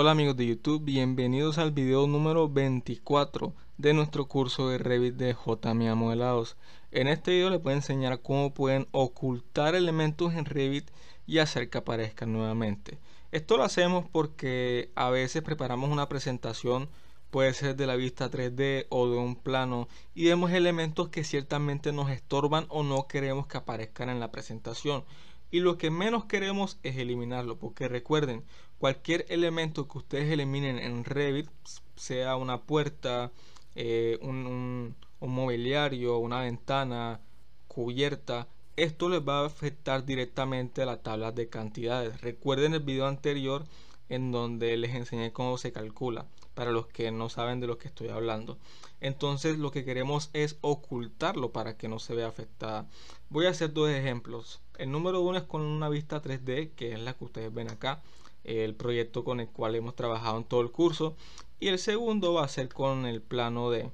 Hola amigos de YouTube, bienvenidos al video número 24 de nuestro curso de Revit de JMIA Modelados. En este video les voy a enseñar cómo pueden ocultar elementos en Revit y hacer que aparezcan nuevamente. Esto lo hacemos porque a veces preparamos una presentación, puede ser de la vista 3D o de un plano, y vemos elementos que ciertamente nos estorban o no queremos que aparezcan en la presentación y lo que menos queremos es eliminarlo porque recuerden cualquier elemento que ustedes eliminen en Revit sea una puerta eh, un, un mobiliario una ventana cubierta esto les va a afectar directamente a la tabla de cantidades recuerden el video anterior en donde les enseñé cómo se calcula para los que no saben de lo que estoy hablando. Entonces lo que queremos es ocultarlo para que no se vea afectada. Voy a hacer dos ejemplos. El número uno es con una vista 3D, que es la que ustedes ven acá, el proyecto con el cual hemos trabajado en todo el curso. Y el segundo va a ser con el plano de,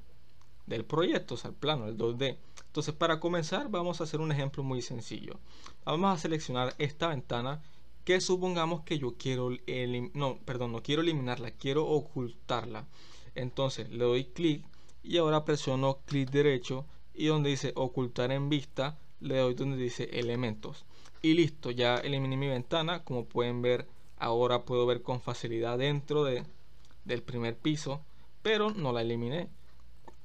del proyecto, o sea, el plano, el 2D. Entonces para comenzar vamos a hacer un ejemplo muy sencillo. Vamos a seleccionar esta ventana que supongamos que yo quiero, no, perdón, no quiero eliminarla, quiero ocultarla. Entonces le doy clic y ahora presiono clic derecho y donde dice ocultar en vista, le doy donde dice elementos. Y listo, ya eliminé mi ventana, como pueden ver, ahora puedo ver con facilidad dentro de, del primer piso, pero no la eliminé.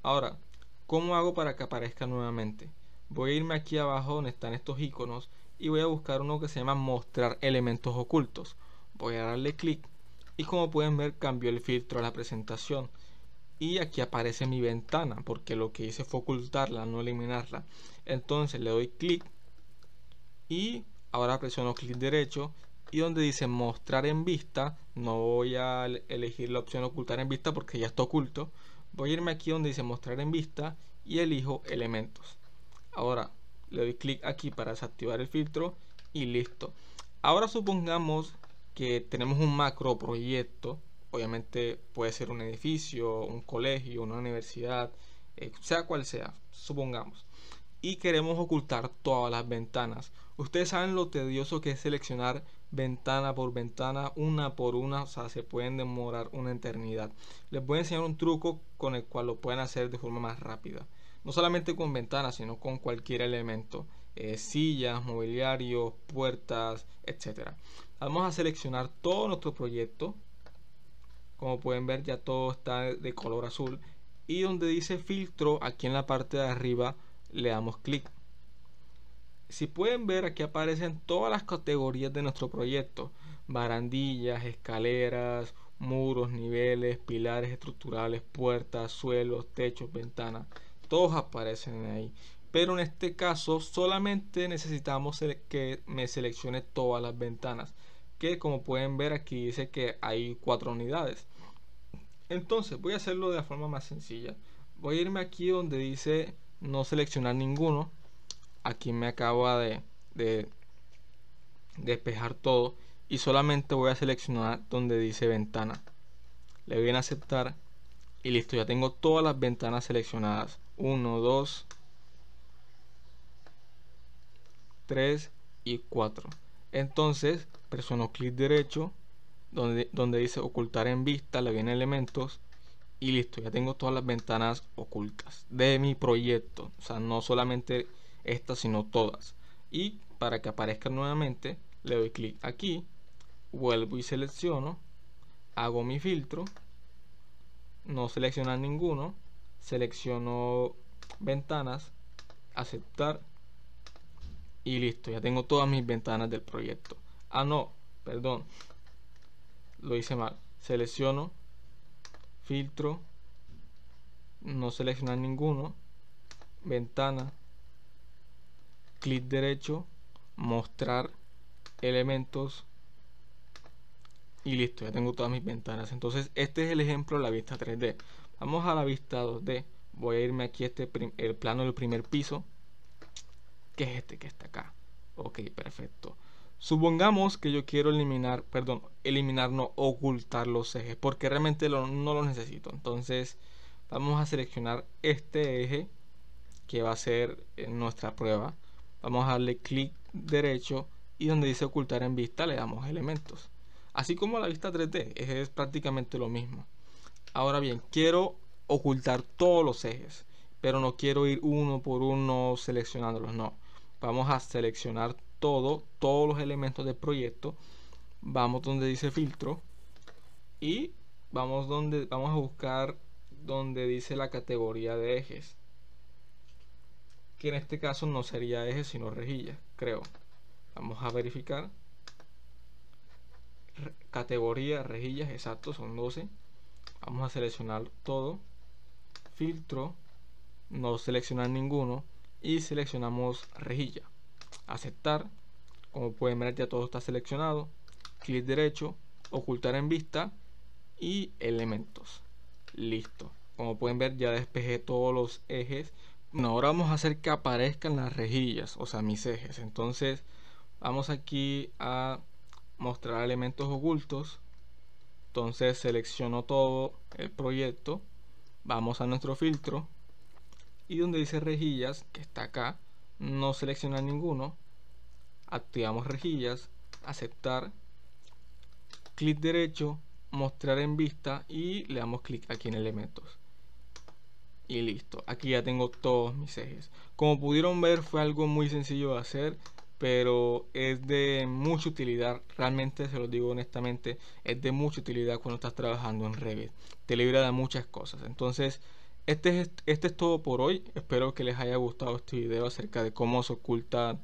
Ahora, ¿cómo hago para que aparezca nuevamente? Voy a irme aquí abajo donde están estos iconos y voy a buscar uno que se llama mostrar elementos ocultos voy a darle clic y como pueden ver cambió el filtro a la presentación y aquí aparece mi ventana porque lo que hice fue ocultarla no eliminarla entonces le doy clic y ahora presiono clic derecho y donde dice mostrar en vista no voy a elegir la opción ocultar en vista porque ya está oculto voy a irme aquí donde dice mostrar en vista y elijo elementos ahora le doy clic aquí para desactivar el filtro y listo ahora supongamos que tenemos un macro proyecto obviamente puede ser un edificio un colegio una universidad eh, sea cual sea supongamos y queremos ocultar todas las ventanas ustedes saben lo tedioso que es seleccionar ventana por ventana, una por una, o sea, se pueden demorar una eternidad. Les voy a enseñar un truco con el cual lo pueden hacer de forma más rápida no solamente con ventanas, sino con cualquier elemento, eh, sillas, mobiliarios, puertas, etc. Vamos a seleccionar todo nuestro proyecto. Como pueden ver ya todo está de color azul. Y donde dice filtro, aquí en la parte de arriba le damos clic. Si pueden ver aquí aparecen todas las categorías de nuestro proyecto. Barandillas, escaleras, muros, niveles, pilares estructurales, puertas, suelos, techos, ventanas todos aparecen ahí. Pero en este caso solamente necesitamos que me seleccione todas las ventanas. Que como pueden ver aquí dice que hay cuatro unidades. Entonces voy a hacerlo de la forma más sencilla. Voy a irme aquí donde dice no seleccionar ninguno. Aquí me acaba de, de despejar todo. Y solamente voy a seleccionar donde dice ventana. Le voy a aceptar y listo ya tengo todas las ventanas seleccionadas 1 2 3 y 4 entonces presiono clic derecho donde, donde dice ocultar en vista le viene elementos y listo ya tengo todas las ventanas ocultas de mi proyecto o sea no solamente estas sino todas y para que aparezcan nuevamente le doy clic aquí vuelvo y selecciono hago mi filtro no seleccionar ninguno, selecciono ventanas, aceptar y listo, ya tengo todas mis ventanas del proyecto. Ah, no, perdón, lo hice mal. Selecciono, filtro, no seleccionar ninguno, ventana, clic derecho, mostrar elementos y listo, ya tengo todas mis ventanas. Entonces este es el ejemplo de la vista 3D. Vamos a la vista 2D. Voy a irme aquí este el plano del primer piso, que es este que está acá. Ok, perfecto. Supongamos que yo quiero eliminar, perdón, eliminar, no ocultar los ejes, porque realmente no lo necesito. Entonces vamos a seleccionar este eje que va a ser eh, nuestra prueba. Vamos a darle clic derecho y donde dice ocultar en vista le damos elementos. Así como la vista 3D, es, prácticamente lo mismo. Ahora bien, quiero ocultar todos los ejes, pero no quiero ir uno por uno seleccionándolos, no. Vamos a seleccionar todo, todos los elementos del proyecto. Vamos donde dice filtro y vamos donde vamos a buscar donde dice la categoría de ejes que en este caso no sería ejes sino rejillas, creo vamos a verificar categoría, rejillas, exacto, son 12. Vamos a seleccionar todo. Filtro, no seleccionar ninguno y seleccionamos rejilla. Aceptar. Como pueden ver ya todo está seleccionado. Clic derecho, ocultar en vista y elementos. Listo. Como pueden ver ya despejé todos los ejes. ahora vamos a hacer que aparezcan las rejillas, o sea, mis ejes. Entonces, vamos aquí a mostrar elementos ocultos entonces selecciono todo el proyecto vamos a nuestro filtro y donde dice rejillas que está acá no selecciona ninguno activamos rejillas aceptar clic derecho mostrar en vista y le damos clic aquí en elementos y listo aquí ya tengo todos mis ejes como pudieron ver fue algo muy sencillo de hacer pero es de mucha utilidad, realmente se lo digo honestamente, es de mucha utilidad cuando estás trabajando en Revit, te libra de muchas cosas. Entonces, este es, este es todo por hoy, espero que les haya gustado este video acerca de cómo ocultar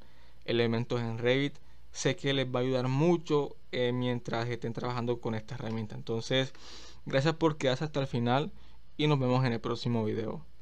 elementos en Revit, sé que les va a ayudar mucho eh, mientras estén trabajando con esta herramienta. Entonces, gracias por quedarse hasta el final y nos vemos en el próximo video.